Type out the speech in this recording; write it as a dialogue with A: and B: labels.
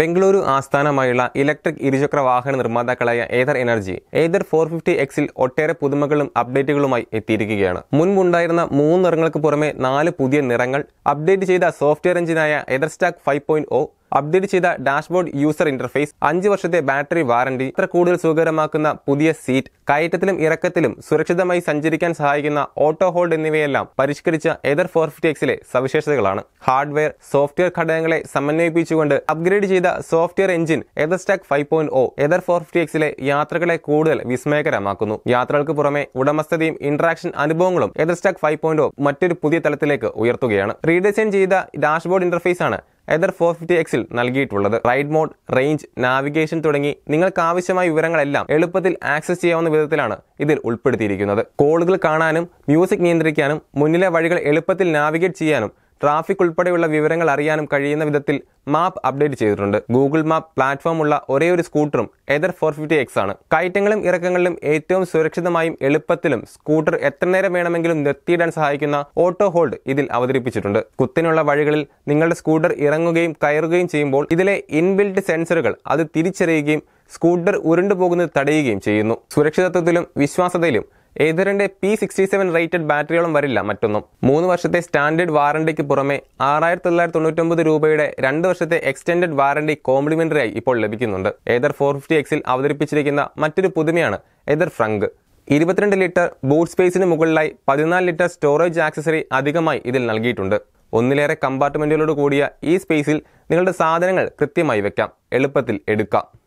A: ബംഗളൂരു ആസ്ഥാനമായുള്ള ഇലക്ട്രിക് ഇരുചക്ര വാഹന നിർമ്മാതാക്കളായ ഏതർ എനർജി ഏതർ ഫോർ ഫിഫ്റ്റി എക്സിൽ ഒട്ടേറെ പുതുമകളും അപ്ഡേറ്റുകളുമായി എത്തിയിരിക്കുകയാണ് മുൻപുണ്ടായിരുന്ന മൂന്ന് നിറങ്ങൾക്ക് പുറമെ നാല് പുതിയ നിറങ്ങൾ അപ്ഡേറ്റ് ചെയ്ത സോഫ്റ്റ്വെയർ എഞ്ചിനായ Ather stack five point O update ചെയ്ത ഡാഷ്ബോർഡ് യൂസർ ഇന്റർഫേസ് അഞ്ച് വർഷത്തെ ബാറ്ററി വാറണ്ടി ഇത്ര കൂടുതൽ സുഖകരമാക്കുന്ന പുതിയ സീറ്റ് കയറ്റത്തിലും ഇറക്കത്തിലും സുരക്ഷിതമായി സഞ്ചരിക്കാൻ സഹായിക്കുന്ന ഓട്ടോ ഹോൾഡ് എന്നിവയെല്ലാം പരിഷ്കരിച്ച എതർ ഫോർ ഫിഫ്റ്റി സവിശേഷതകളാണ് ഹാർഡ്വെയർ സോഫ്റ്റ്വെയർ ഘടകങ്ങളെ സമന്വയിപ്പിച്ചുകൊണ്ട് അപ്ഗ്രേഡ് ചെയ്ത software engine Ather stack five point O Ather four യാത്രകളെ കൂടുതൽ വിസ്മയകരമാക്കുന്നു യാത്രകൾക്ക് പുറമെ ഉടമസ്ഥതയും ഇന്ററാക്ഷൻ അനുഭവങ്ങളും എതർ സ്റ്റാക്ക് ഫൈവ് പോയിന്റ് മറ്റൊരു പുതിയ തലത്തിലേക്ക് ഉയർത്തുകയാണ് റീഡിസൈൻ ചെയ്ത ഡാഷ്ബോർഡ് ഇന്റർഫേസ് ആണ് എതർ ഫോർ ഫിഫ്റ്റി എക്സിൽ നൽകിയിട്ടുള്ളത് റൈഡ് മോഡ് റേഞ്ച് നാവിഗേഷൻ തുടങ്ങി നിങ്ങൾക്ക് ആവശ്യമായ വിവരങ്ങളെല്ലാം എളുപ്പത്തിൽ ആക്സസ് ചെയ്യാവുന്ന വിധത്തിലാണ് ഇതിൽ ഉൾപ്പെടുത്തിയിരിക്കുന്നത് കോളുകൾ കാണാനും മ്യൂസിക് നിയന്ത്രിക്കാനും മുന്നിലെ വഴികൾ എളുപ്പത്തിൽ നാവിഗേറ്റ് ചെയ്യാനും ട്രാഫിക് ഉൾപ്പെടെയുള്ള വിവരങ്ങൾ അറിയാനും കഴിയുന്ന വിധത്തിൽ മാപ്പ് അപ്ഡേറ്റ് ചെയ്തിട്ടുണ്ട് ഗൂഗിൾ മാപ്പ് പ്ലാറ്റ്ഫോം ഉള്ള ഒരേ ഒരു സ്കൂട്ടറും എതർ ഫോർ ഫിഫ്റ്റി എക്സ് ആണ് കയറ്റങ്ങളും ഇറക്കങ്ങളിലും ഏറ്റവും സുരക്ഷിതമായും എളുപ്പത്തിലും സ്കൂട്ടർ എത്ര നേരം വേണമെങ്കിലും നിർത്തിയിടാൻ സഹായിക്കുന്ന ഓട്ടോ ഹോൾഡ് ഇതിൽ അവതരിപ്പിച്ചിട്ടുണ്ട് കുത്തിനുള്ള വഴികളിൽ നിങ്ങളുടെ സ്കൂട്ടർ ഇറങ്ങുകയും കയറുകയും ചെയ്യുമ്പോൾ ഇതിലെ ഇൻബിൽറ്റ് സെൻസറുകൾ അത് തിരിച്ചറിയുകയും സ്കൂട്ടർ ഉരുണ്ടുപോകുന്നത് തടയുകയും ചെയ്യുന്നു സുരക്ഷിതത്വത്തിലും വിശ്വാസതയിലും ഏതറിന്റെ പി സിക്സ്റ്റി സെവൻ റേറ്റഡ് ബാറ്ററികളും വരില്ല മറ്റൊന്നും മൂന്ന് വർഷത്തെ സ്റ്റാൻഡേർഡ് വാറണ്ടിക്ക് പുറമെ ആറായിരത്തി തൊള്ളായിരത്തി തൊണ്ണൂറ്റൊമ്പത് രൂപയുടെ രണ്ട് വർഷത്തെ എക്സ്റ്റൻഡഡ് വാറണ്ടി കോംപ്ലിമെന്ററി ആയി ഇപ്പോൾ ലഭിക്കുന്നുണ്ട് ഏതർ ഫോർ ഫിഫ്റ്റി എക്സിൽ അവതരിപ്പിച്ചിരിക്കുന്ന മറ്റൊരു പുതുമയാണ് എതർ ഫ്രങ്ക് ഇരുപത്തിരണ്ട് ലിറ്റർ ബൂട്ട് സ്പേസിന് മുകളിലായി പതിനാല് ലിറ്റർ സ്റ്റോറേജ് ആക്സസറി അധികമായി ഇതിൽ നൽകിയിട്ടുണ്ട് ഒന്നിലേറെ കമ്പാർട്ട്മെന്റുകളോട് കൂടിയ ഈ സ്പേസിൽ നിങ്ങളുടെ സാധനങ്ങൾ കൃത്യമായി വെക്കാം എളുപ്പത്തിൽ എടുക്കാം